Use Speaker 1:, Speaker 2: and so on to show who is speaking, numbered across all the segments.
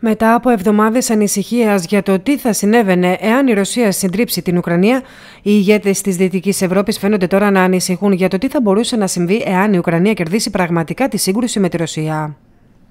Speaker 1: Μετά από εβδομάδες ανησυχίας για το τι θα συνέβαινε εάν η Ρωσία συντρίψει την Ουκρανία, οι ηγέτες της Δυτικής Ευρώπης φαίνονται τώρα να ανησυχούν για το τι θα μπορούσε να συμβεί εάν η Ουκρανία κερδίσει πραγματικά τη σύγκρουση με τη Ρωσία.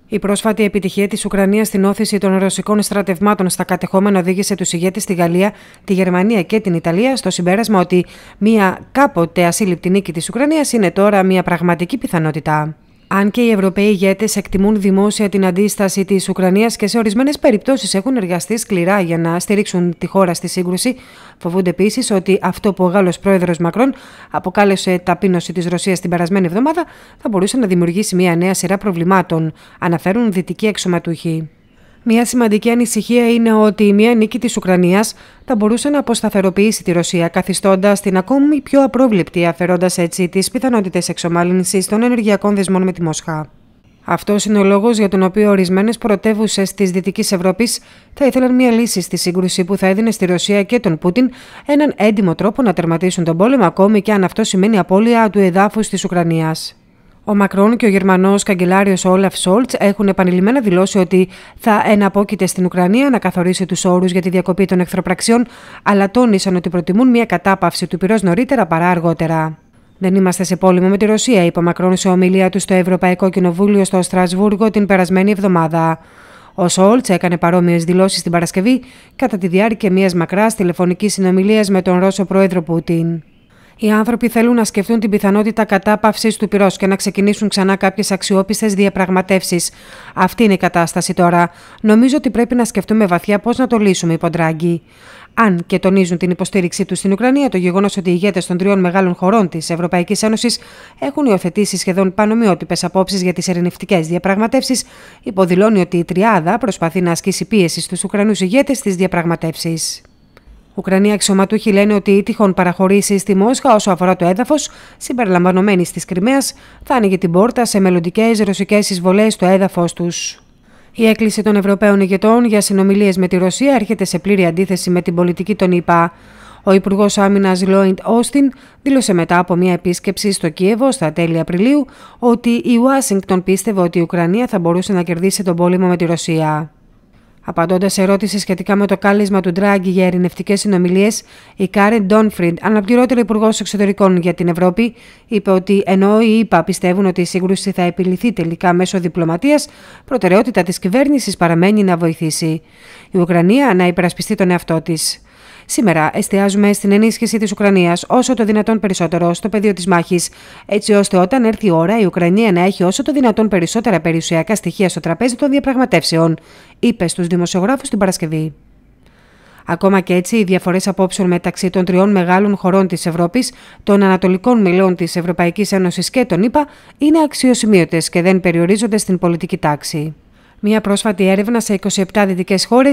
Speaker 1: Η πρόσφατη επιτυχία της Ουκρανίας στην όθηση των ρωσικών στρατευμάτων στα κατεχόμενα οδήγησε τους ηγέτες στη Γαλλία, τη Γερμανία και την Ιταλία στο συμπέρασμα ότι μια κάποτε ασύλληπτη νίκη της Ουκρανίας είναι τώρα μια πραγματική πιθανότητα. Αν και οι Ευρωπαίοι ηγέτες εκτιμούν δημόσια την αντίσταση της Ουκρανίας και σε ορισμένες περιπτώσεις έχουν εργαστεί σκληρά για να στηρίξουν τη χώρα στη σύγκρουση, φοβούνται επίσης ότι αυτό που ο Γάλλος πρόεδρος Μακρόν αποκάλεσε ταπείνωση της Ρωσίας την περασμένη εβδομάδα θα μπορούσε να δημιουργήσει μια νέα σειρά προβλημάτων, αναφέρουν δυτικοί αξιωματούχοι. Μια σημαντική ανησυχία είναι ότι η μια νίκη της Ουκρανίας θα μπορούσε να αποσταθεροποιήσει τη Ρωσία, καθιστώντας την ακόμη πιο απρόβλεπτη, αφαιρώντας έτσι τις πιθανότητες εξομάλυνσης των ενεργειακών δεσμών με τη Μόσχα. Αυτός είναι ο λόγος για τον οποίο ορισμένες πρωτεύουσες της Δυτικής Ευρώπης θα ήθελαν μια λύση στη σύγκρουση που θα έδινε στη Ρωσία και τον Πούτιν έναν έντιμο τρόπο να τερματίσουν τον πόλεμο, ακόμη και αν αυτό σημαίνει απώλεια του εδάφους της Ουκρανίας. Ο Μακρόν και ο Γερμανός καγκελάριος Όλαφ Σόλτ έχουν επανειλημμένα δηλώσει ότι θα εναπόκειται στην Ουκρανία να καθορίσει τους όρους για τη διακοπή των εχθροπραξιών, αλλά τόνισαν ότι προτιμούν μια κατάπαυση του πυρός νωρίτερα παρά αργότερα. Δεν είμαστε σε πόλεμο με τη Ρωσία, είπε ο Μακρόν σε ομιλία του στο Ευρωπαϊκό Κοινοβούλιο στο Στρασβούργο την περασμένη εβδομάδα. Ο Σόλτ έκανε παρόμοιες δηλώσεις την Παρασκευή κατά τη διάρκεια μιας μακράς τηλεφωνικής συνομιλίας με τον Ρώσο πρόεδρο Πούτιν. Οι άνθρωποι θέλουν να σκεφτούν την πιθανότητα κατάπαυσης του πυρός και να ξεκινήσουν ξανά κάποιες αξιόπιστες διαπραγματεύσεις. Αυτή είναι η κατάσταση τώρα. Νομίζω ότι πρέπει να σκεφτούμε βαθιά πώς να το λύσουμε, ο Ντράγκη. Αν και τονίζουν την υποστήριξή τους στην Ουκρανία, το γεγονός ότι οι ηγέτες των τριών μεγάλων χωρών της Ευρωπαϊκής Ένωσης έχουν υιοθετήσει σχεδόν πανομοιότυπες απόψεις για τις ειρηνευτικές διαπραγματεύσεις, υποδηλώνει ότι η Τριάδα προσπαθεί να ασκήσει πίεση στους Ουκρανούς ηγέτες στις διαπραγματεύσεις. Ουκρανοί αξιωματούχοι λένε ότι η τυχόν παραχωρήσεις στη Μόσχα όσο αφορά το έδαφος, συμπεριλαμβανομένη της Κρυμαίας, θα άνοιγε την πόρτα σε μελλοντικές ρωσικές εισβολές στο έδαφος τους. Η έκκληση των Ευρωπαίων ηγετών για συνομιλίες με τη Ρωσία έρχεται σε πλήρη αντίθεση με την πολιτική των ΗΠΑ. Ο Υπουργός Άμυνας Λόιντ Όστιν δήλωσε μετά από μια επίσκεψη στο Κίεβο στα τέλη Απριλίου ότι η Ουάσιγκτον πίστευε ότι η Ουκρανία θα μπορούσε να κερδίσει τον πόλεμο με τη Ρωσία. Απαντώντας σε ερώτηση σχετικά με το κάλεσμα του Ντράγκη για ειρηνευτικές συνομιλίες, η Κάρεν Ντόνφριντ, αναπληρώτερη Υπουργός Εξωτερικών για την Ευρώπη, είπε ότι ενώ οι ΗΠΑ πιστεύουν ότι η σύγκρουση θα επιληθεί τελικά μέσω διπλωματίας, προτεραιότητα της κυβέρνησης παραμένει να βοηθήσει η Ουκρανία να υπερασπιστεί τον εαυτό της. Σήμερα εστιάζουμε στην ενίσχυση της Ουκρανίας όσο το δυνατόν περισσότερο στο πεδίο της μάχης, έτσι ώστε όταν έρθει η ώρα η Ουκρανία να έχει όσο το δυνατόν περισσότερα περιουσιακά στοιχεία στο τραπέζι των διαπραγματεύσεων, είπε στους δημοσιογράφους την Παρασκευή. Ακόμα και έτσι, οι διαφορές απόψεων μεταξύ των τριών μεγάλων χωρών της Ευρώπης, των ανατολικών μελών της Ευρωπαϊκής Ένωσης και των ΗΠΑ είναι αξιοσημείωτες και δεν περιορίζονται στην πολιτική τάξη. Μία πρόσφατη έρευνα σε 27 δυτικέ χώρε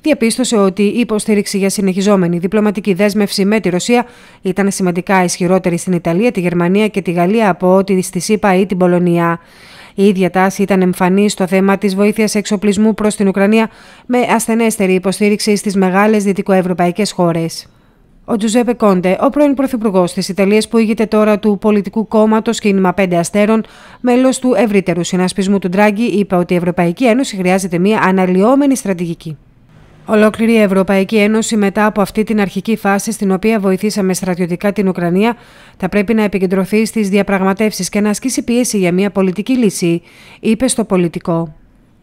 Speaker 1: διαπίστωσε ότι η υποστήριξη για συνεχιζόμενη διπλωματική δέσμευση με τη Ρωσία ήταν σημαντικά ισχυρότερη στην Ιταλία, τη Γερμανία και τη Γαλλία από ό,τι στη ΣΥΠΑ ή την Πολωνία. Η ίδια τάση ήταν εμφανή στο θέμα της βοήθειας εξοπλισμού προς την Ουκρανία με ασθενέστερη υποστήριξη στις μεγάλες δυτικοευρωπαϊκές χώρες. Ο Τζουζέπε Κόντε, ο πρώην Πρωθυπουργός της Ιταλίας που ηγείται τώρα του πολιτικού κόμματος Κίνημα 5 Αστέρων, μέλος του ευρύτερου συνασπισμού του Ντράγκη, είπε ότι η Ευρωπαϊκή Ένωση χρειάζεται μια αναλυόμενη στρατηγική. Ολόκληρη η Ευρωπαϊκή Ένωση μετά από αυτή την αρχική φάση στην οποία βοηθήσαμε στρατιωτικά την Ουκρανία θα πρέπει να επικεντρωθεί στις διαπραγματεύσεις και να ασκήσει πίεση για μια πολιτική λύση, είπε στο πολιτικό.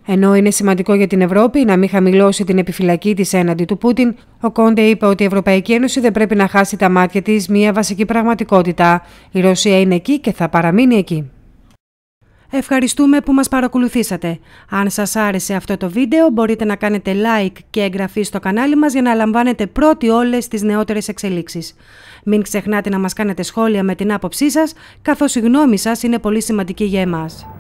Speaker 1: Ενώ είναι σημαντικό για την Ευρώπη να μην χαμηλώσει την επιφυλακή της έναντι του Πούτιν, ο Κόντε είπε ότι η Ευρωπαϊκή Ένωση δεν πρέπει να χάσει τα μάτια της μία βασική πραγματικότητα. Η Ρωσία είναι εκεί και θα παραμείνει εκεί. Ευχαριστούμε που μας παρακολουθήσατε. Αν σας άρεσε αυτό το βίντεο μπορείτε να κάνετε like και εγγραφή στο κανάλι μας για να λαμβάνετε πρώτοι όλες τις νεότερες εξελίξεις. Μην ξεχνάτε να μας κάνετε σχόλια με την άποψή σας, καθώς η γνώμη σας είναι πολύ σημαντική για εμάς.